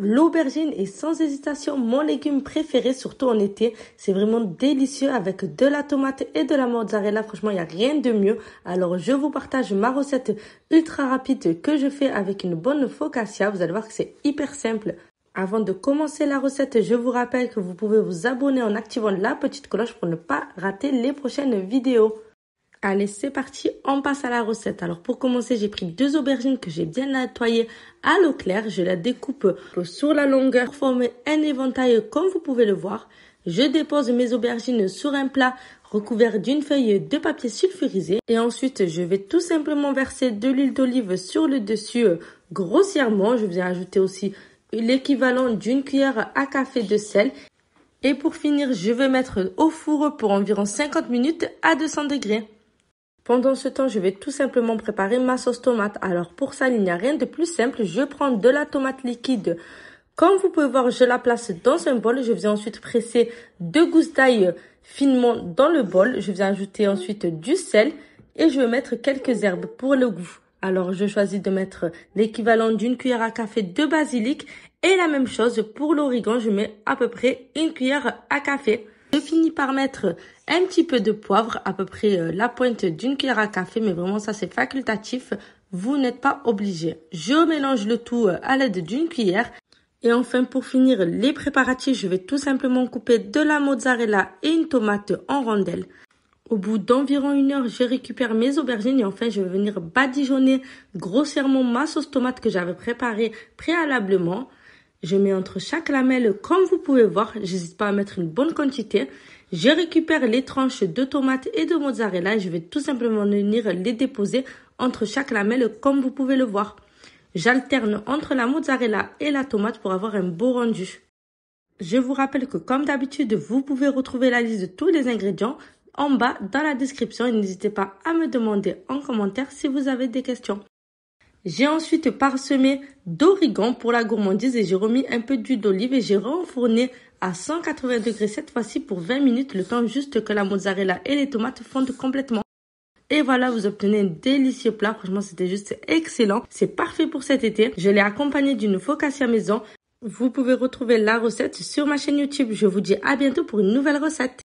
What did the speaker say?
L'aubergine est sans hésitation mon légume préféré, surtout en été. C'est vraiment délicieux avec de la tomate et de la mozzarella. Franchement, il n'y a rien de mieux. Alors, je vous partage ma recette ultra rapide que je fais avec une bonne focaccia. Vous allez voir que c'est hyper simple. Avant de commencer la recette, je vous rappelle que vous pouvez vous abonner en activant la petite cloche pour ne pas rater les prochaines vidéos. Allez, c'est parti, on passe à la recette. Alors pour commencer, j'ai pris deux aubergines que j'ai bien nettoyées à l'eau claire. Je la découpe euh, sur la longueur pour former un éventail comme vous pouvez le voir. Je dépose mes aubergines sur un plat recouvert d'une feuille de papier sulfurisé et ensuite je vais tout simplement verser de l'huile d'olive sur le dessus euh, grossièrement. Je viens ajouter aussi l'équivalent d'une cuillère à café de sel et pour finir je vais mettre au four pour environ 50 minutes à 200 degrés. Pendant ce temps, je vais tout simplement préparer ma sauce tomate. Alors pour ça, il n'y a rien de plus simple. Je prends de la tomate liquide. Comme vous pouvez voir, je la place dans un bol. Je vais ensuite presser deux gousses d'ail finement dans le bol. Je vais ajouter ensuite du sel et je vais mettre quelques herbes pour le goût. Alors je choisis de mettre l'équivalent d'une cuillère à café de basilic et la même chose pour l'origan, je mets à peu près une cuillère à café. Je finis par mettre un petit peu de poivre, à peu près euh, la pointe d'une cuillère à café, mais vraiment ça c'est facultatif, vous n'êtes pas obligé. Je mélange le tout euh, à l'aide d'une cuillère. Et enfin, pour finir les préparatifs, je vais tout simplement couper de la mozzarella et une tomate en rondelles. Au bout d'environ une heure, je récupère mes aubergines et enfin, je vais venir badigeonner grossièrement ma sauce tomate que j'avais préparée préalablement. Je mets entre chaque lamelle, comme vous pouvez voir, j'hésite pas à mettre une bonne quantité. Je récupère les tranches de tomates et de mozzarella et je vais tout simplement venir les déposer entre chaque lamelle, comme vous pouvez le voir. J'alterne entre la mozzarella et la tomate pour avoir un beau rendu. Je vous rappelle que comme d'habitude, vous pouvez retrouver la liste de tous les ingrédients en bas dans la description et n'hésitez pas à me demander en commentaire si vous avez des questions. J'ai ensuite parsemé d'origan pour la gourmandise et j'ai remis un peu d'huile d'olive et j'ai renfourné à 180 degrés cette fois-ci pour 20 minutes, le temps juste que la mozzarella et les tomates fondent complètement. Et voilà, vous obtenez un délicieux plat. Franchement, c'était juste excellent. C'est parfait pour cet été. Je l'ai accompagné d'une focaccia maison. Vous pouvez retrouver la recette sur ma chaîne YouTube. Je vous dis à bientôt pour une nouvelle recette.